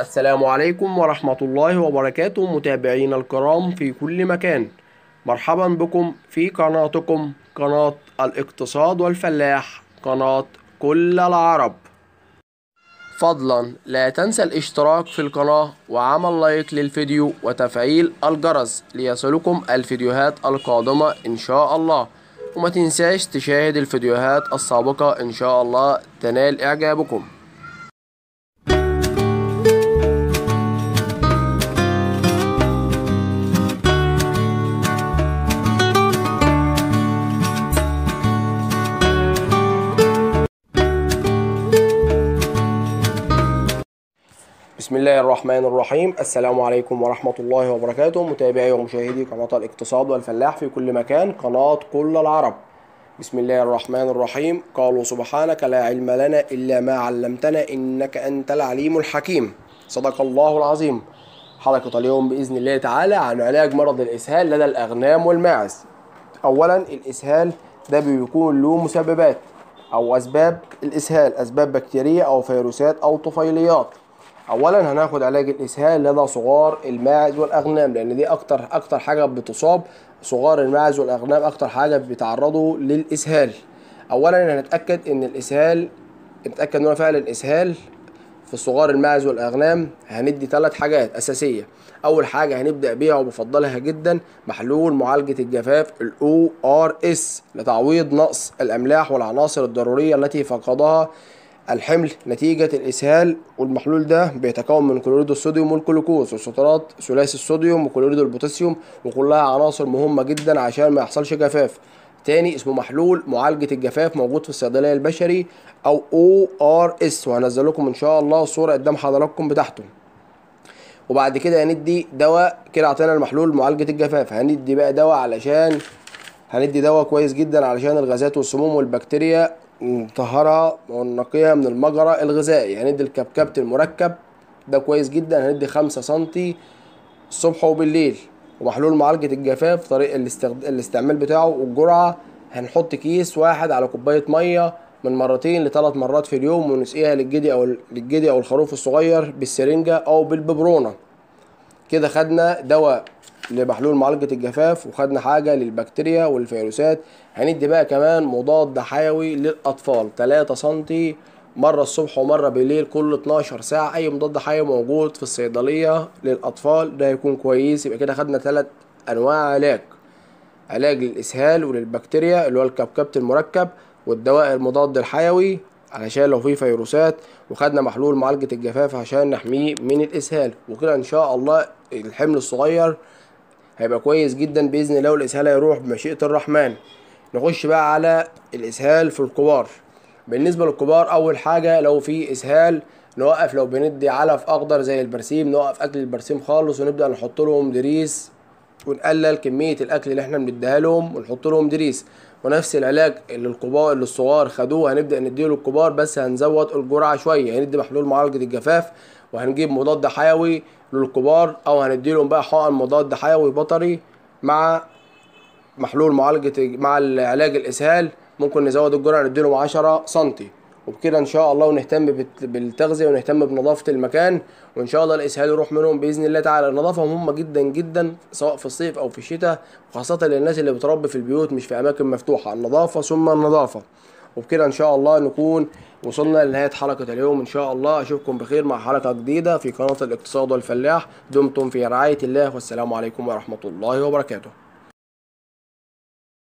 السلام عليكم ورحمة الله وبركاته متابعينا الكرام في كل مكان مرحبا بكم في قناتكم قناة الاقتصاد والفلاح قناة كل العرب فضلا لا تنسى الاشتراك في القناة وعمل لايك للفيديو وتفعيل الجرس ليصلكم الفيديوهات القادمة ان شاء الله وما تنساش تشاهد الفيديوهات السابقة ان شاء الله تنال اعجابكم بسم الله الرحمن الرحيم السلام عليكم ورحمة الله وبركاته متابعي ومشاهدي قناة الاقتصاد والفلاح في كل مكان قناة كل العرب بسم الله الرحمن الرحيم قالوا سبحانك لا علم لنا إلا ما علمتنا إنك أنت العليم الحكيم صدق الله العظيم حلقة اليوم بإذن الله تعالى عن علاج مرض الإسهال لدى الأغنام والماعز أولا الإسهال ده بيكون له مسببات أو أسباب الإسهال أسباب بكتيرية أو فيروسات أو طفيليات اولا هناخد علاج الاسهال لدى صغار الماعز والاغنام لان دي اكتر اكتر حاجه بتصاب صغار الماعز والاغنام اكتر حاجه بيتعرضوا للاسهال اولا هنتاكد ان الاسهال نتاكد ان هو فعلا اسهال في صغار الماعز والاغنام هندي ثلاث حاجات اساسيه اول حاجه هنبدا بيها وبفضلها جدا محلول معالجه الجفاف الاو ار اس لتعويض نقص الاملاح والعناصر الضروريه التي فقدها الحمل نتيجة الإسهال والمحلول ده بيتكون من كلوريد الصوديوم والجلوكوز والسترات ثلاثي الصوديوم وكلوريد البوتاسيوم وكلها عناصر مهمة جدا عشان ما يحصلش جفاف تاني اسمه محلول معالجة الجفاف موجود في الصيدلية البشري أو أو آر إس وهنزل لكم إن شاء الله الصورة قدام حضراتكم بتاعته وبعد كده هندي دواء كده اعطينا المحلول معالجة الجفاف هندي بقى دواء علشان هندي دواء كويس جدا علشان الغازات والسموم والبكتيريا مطهرة ونقية من المجرى الغذائي هندي الكبكبت المركب ده كويس جدا هندي خمسة سنتي الصبح وبالليل ومحلول معالجة الجفاف طريق الاستخد... الاستعمال بتاعه والجرعة هنحط كيس واحد على كوباية مية من مرتين لثلاث مرات في اليوم ونسقيها للجدي أو للجدي أو الخروف الصغير بالسرنجة أو بالببرونة كده خدنا دواء لمحلول معالجة الجفاف وخدنا حاجة للبكتيريا والفيروسات هندي بقى كمان مضاد حيوي للأطفال 3 سنتي مرة الصبح ومرة بالليل كل 12 ساعة أي مضاد حيوي موجود في الصيدلية للأطفال ده هيكون كويس يبقى كده خدنا ثلاث أنواع علاج علاج للإسهال وللبكتيريا اللي هو الكبكبة المركب والدواء المضاد الحيوي علشان لو في فيروسات وخدنا محلول معالجة الجفاف عشان نحميه من الإسهال وكده إن شاء الله الحمل الصغير هيبقى كويس جدا بإذن الله والإسهال هيروح بمشيئة الرحمن نخش بقى على الإسهال في الكبار بالنسبة للكبار أول حاجة لو في إسهال نوقف لو بندي علف أخضر زي البرسيم نوقف أكل البرسيم خالص ونبدأ نحط لهم دريس ونقلل كميه الاكل اللي احنا بنديها لهم ونحط لهم دريس ونفس العلاج اللي الكبار اللي الصغار خدوه هنبدا نديله للكبار بس هنزود الجرعه شويه يعني هندي محلول معالجه الجفاف وهنجيب مضاد حيوي للكبار او هنديلهم بقى حقن مضاد حيوي بطري مع محلول معالجه مع علاج الاسهال ممكن نزود الجرعه نديلهم 10 سنتي وبكده ان شاء الله ونهتم بالتغذيه ونهتم بنظافه المكان وان شاء الله الاسهال يروح منهم باذن الله تعالى النظافه مهمه جدا جدا سواء في الصيف او في الشتاء وخاصه للناس اللي بتربي في البيوت مش في اماكن مفتوحه النظافه ثم النظافه وبكده ان شاء الله نكون وصلنا لنهايه حلقه اليوم ان شاء الله اشوفكم بخير مع حلقه جديده في قناه الاقتصاد والفلاح دمتم في رعايه الله والسلام عليكم ورحمه الله وبركاته